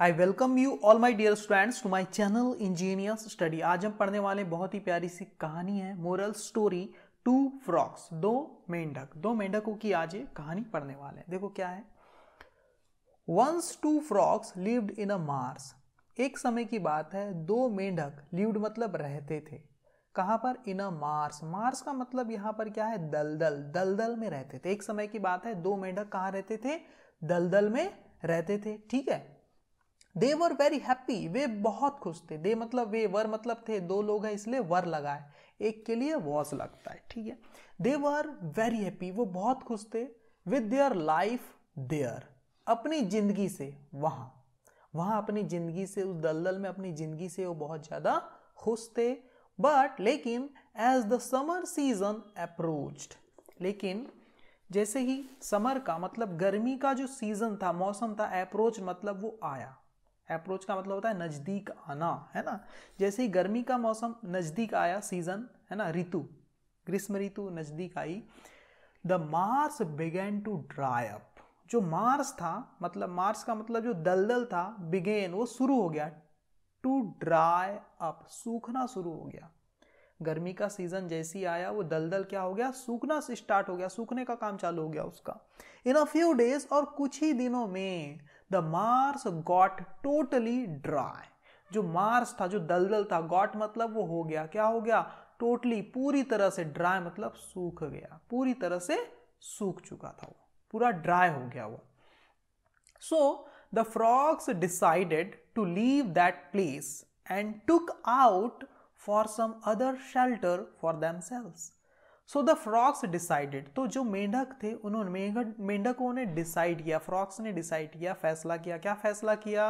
I welcome you all my dear students to my channel engineers study आज हम पढ़ने वाले बहुत ही प्यारी सी कहानी है मोरल स्टोरी टू फ्रॉक्स दो मेंढक दो मेंढकों की आज ये कहानी पढ़ने वाले हैं देखो क्या है once two frogs lived in a marsh एक समय की बात है दो मेंढक लिव्ड मतलब रहते थे कहाँ पर इन अ मार्स मार्स का मतलब यहाँ पर क्या है दलदल दलदल में रहते थे एक समय की बात है दो मेंढक कहाँ रहते थे दलदल में रहते थे ठीक है दे वर वेरी हैप्पी वे बहुत खुश थे दे मतलब वे वर मतलब थे दो लोग हैं इसलिए वर लगा है एक के लिए वॉज लगता है ठीक है दे वर वेरी हैप्पी वो बहुत खुश थे विद देयर लाइफ देयर अपनी जिंदगी से वहाँ वहाँ अपनी जिंदगी से उस दलदल में अपनी जिंदगी से वो बहुत ज़्यादा खुश थे बट लेकिन as the summer season approached लेकिन जैसे ही समर का मतलब गर्मी का जो सीज़न था मौसम था अप्रोच मतलब वो आया अप्रोच का मतलब होता है नज़दीक आना है ना जैसे ही गर्मी का मौसम नज़दीक आया सीज़न है ना ऋतु ग्रीष्म ऋतु नज़दीक आई the marsh began to dry up जो मार्स था मतलब मार्स का मतलब जो दलदल था बिगेन वो शुरू हो गया टू ड्राई अप सूखना शुरू हो गया गर्मी का सीजन जैसी आया वो दलदल क्या हो गया सूखना से स्टार्ट हो गया सूखने का काम चालू हो गया उसका इन अ फ्यू डेज और कुछ ही दिनों में the marsh got totally dry जो मार्स था जो दलदल था गॉट मतलब वो हो गया क्या हो गया टोटली पूरी तरह से ड्राई मतलब सूख गया पूरी तरह से सूख चुका था वो पूरा ड्राई हो गया वो so the frogs decided to leave that place and took out for some other shelter for themselves so the frogs decided तो जो मेंढक थे उन्होंने मेंढकों ने डिसाइड किया फ्रॉक्स ने डिसाइड किया फैसला किया क्या फैसला किया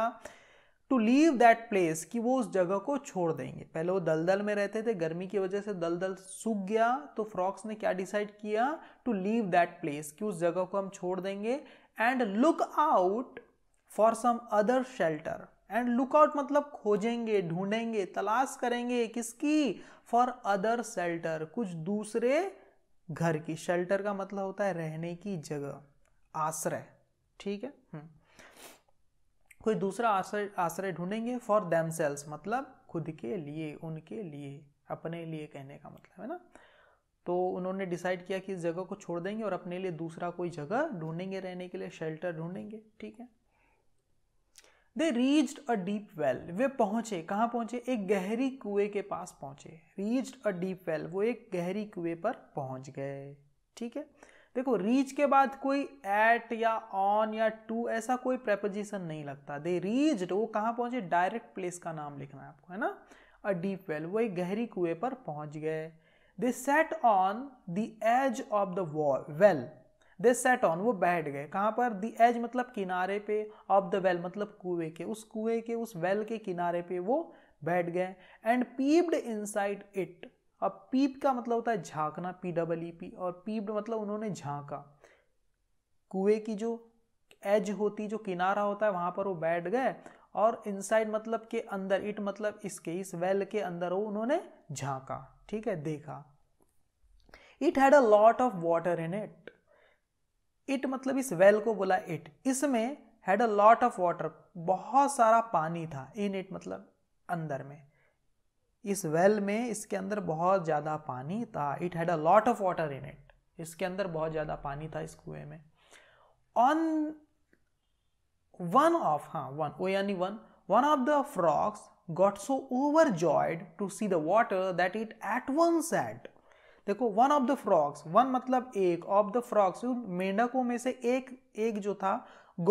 टू लीव दैट प्लेस कि वो उस जगह को छोड़ देंगे पहले वो दलदल में रहते थे गर्मी की वजह से दलदल सूख गया तो फ्रॉक्स ने क्या डिसाइड किया टू लीव दैट प्लेस कि उस जगह को हम छोड़ देंगे and look out for some other shelter and look out मतलब खोजेंगे ढूंढेंगे तलाश करेंगे किसकी फॉर अदर शेल्टर कुछ दूसरे घर की शेल्टर का मतलब होता है रहने की जगह आश्रय ठीक है हम्म। कोई दूसरा आश्रय आश्रय ढूंढेंगे फॉर देम सेल्स मतलब खुद के लिए उनके लिए अपने लिए कहने का मतलब है ना तो उन्होंने डिसाइड किया कि इस जगह को छोड़ देंगे और अपने लिए दूसरा कोई जगह ढूंढेंगे रहने के लिए शेल्टर ढूंढेंगे ठीक है they reached a deep well वे पहुंचे कहाँ पहुंचे एक गहरी कुएं के पास पहुंचे रीच्ड अ डीप वेल वो एक गहरी कुएं पर पहुंच गए ठीक है देखो रीच के बाद कोई एट या ऑन या टू ऐसा कोई प्रेपोजिशन नहीं लगता दे रीच्ड वो कहाँ पहुंचे डायरेक्ट प्लेस का नाम लिखना है आपको है ना अ डीप वेल वो एक गहरी कुएं पर पहुंच गए they sat on the edge of the well they sat on वो बैठ गए कहाँ पर दी एज मतलब किनारे पे ऑफ द वेल मतलब कुएं के उस कुएं के उस वेल के किनारे पे वो बैठ गए and peeped inside it अब पीप का मतलब होता है झांकना पी डबल ई पी और पीप्ड मतलब उन्होंने झांका कुएं की जो एज होती जो किनारा होता है वहाँ पर वो बैठ गए और साइड मतलब के अंदर इट मतलब इसके इस वेल के अंदर वो उन्होंने झांका ठीक है देखा it had a lot of water in it it मतलब इस वेल को बोला इट इसमें had a lot of water बहुत सारा पानी था इन इट मतलब अंदर में इस वेल में इसके अंदर बहुत ज़्यादा पानी था it had a lot of water in it इसके अंदर बहुत ज़्यादा पानी था इस कुएं में ऑन वन ऑफ हाँ वन ओ यानी one one of the frogs got so overjoyed to see the water that it at once said देखो one of the frogs one मतलब एक ऑफ द फ्रॉक्स मेंढकों में से एक एक जो था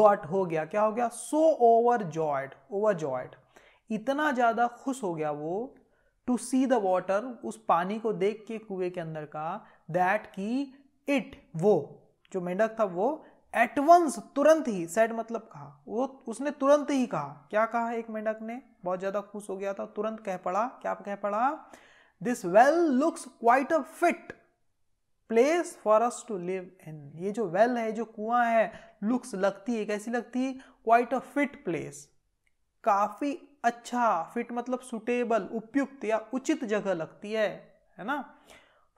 गॉट हो गया क्या हो गया so overjoyed overjoyed इतना ज्यादा खुश हो गया वो टू सी द वॉटर उस पानी को देख के कुएं के अंदर का दैट की इट वो जो मेंढक था वो एटवंस तुरंत ही सेड मतलब कहा वो उसने तुरंत ही कहा क्या कहा एक मेंढक ने बहुत ज्यादा खुश हो गया था तुरंत कह पड़ा क्या कह पड़ा this well looks quite a fit place for us to live in ये जो वेल है जो कुआं है लुक्स लगती है कैसी लगती है क्वाइट अ फिट प्लेस काफी अच्छा फिट मतलब सुटेबल उपयुक्त या उचित जगह लगती है है ना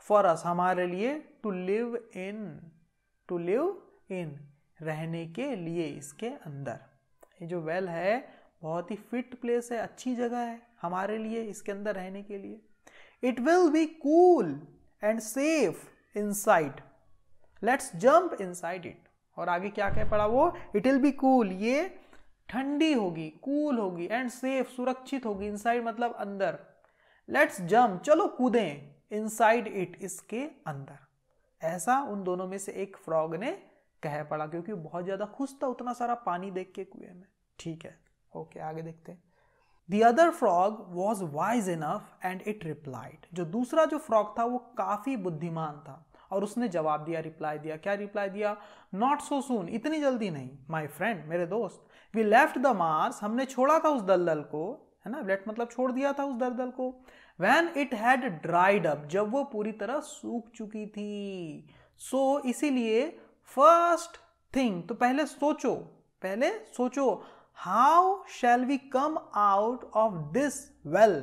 फॉर अस हमारे लिए to live in to live in रहने के लिए इसके अंदर ये जो वेल है बहुत ही फिट प्लेस है अच्छी जगह है हमारे लिए इसके अंदर रहने के लिए It will be cool and safe inside. Let's jump inside it. और आगे क्या कह पड़ा वो इट विल बी कूल ये ठंडी होगी कूल होगी एंड सेफ सुरक्षित होगी इनसाइड मतलब अंदर लेट्स जम्प चलो कूदें इनसाइड इट इसके अंदर ऐसा उन दोनों में से एक फ्रॉग ने कह पड़ा क्योंकि बहुत ज़्यादा खुश था उतना सारा पानी देख के कुएं में ठीक है ओके आगे देखते हैं the other frog was wise enough and it replied जो दूसरा जो फ्रॉग था वो काफ़ी बुद्धिमान था और उसने जवाब दिया रिप्लाई दिया क्या रिप्लाई दिया नॉट सो सून इतनी जल्दी नहीं माई फ्रेंड मेरे दोस्त वी लेफ्ट द मार्स हमने छोड़ा था उस दलदल को है ना लेट मतलब छोड़ दिया था उस दलदल को when it had dried up जब वो पूरी तरह सूख चुकी थी सो so, इसीलिए फर्स्ट थिंग तो पहले सोचो पहले सोचो how shall we come out of this well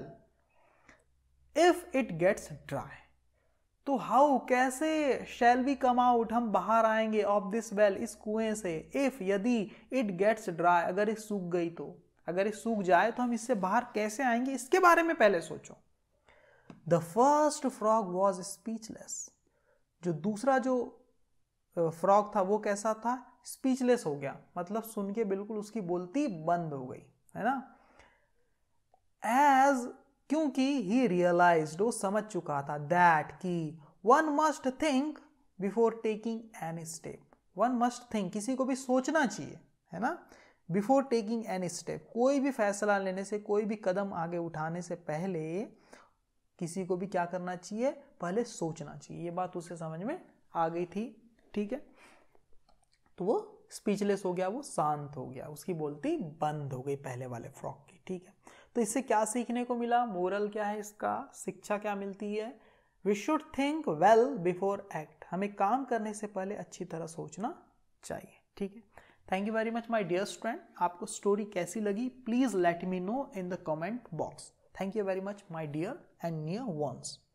if it gets dry तो हाउ कैसे शैल वी कम आउट हम बाहर आएंगे ऑफ दिस वेल इस कुएं से इफ यदि इट गेट्स ड्राई अगर ये सूख गई तो अगर ये सूख जाए तो हम इससे बाहर कैसे आएंगे इसके बारे में पहले सोचो the first frog was speechless जो दूसरा जो फ्रॉग था वो कैसा था स्पीचलेस हो गया मतलब सुन के बिल्कुल उसकी बोलती बंद हो गई है ना एज क्योंकि ही रियलाइज वो समझ चुका था दैट कि one must think before taking any step one must think किसी को भी सोचना चाहिए है ना बिफोर टेकिंग एनी स्टेप कोई भी फैसला लेने से कोई भी कदम आगे उठाने से पहले किसी को भी क्या करना चाहिए पहले सोचना चाहिए ये बात उसे समझ में आ गई थी ठीक है तो वो स्पीचलेस हो गया वो शांत हो गया उसकी बोलती बंद हो गई पहले वाले फ्रॉक की ठीक है तो इससे क्या सीखने को मिला मोरल क्या है इसका शिक्षा क्या मिलती है we should think well before act हमें काम करने से पहले अच्छी तरह सोचना चाहिए ठीक है thank you very much my dear students आपको स्टोरी कैसी लगी please let me know in the comment box thank you very much my dear and near once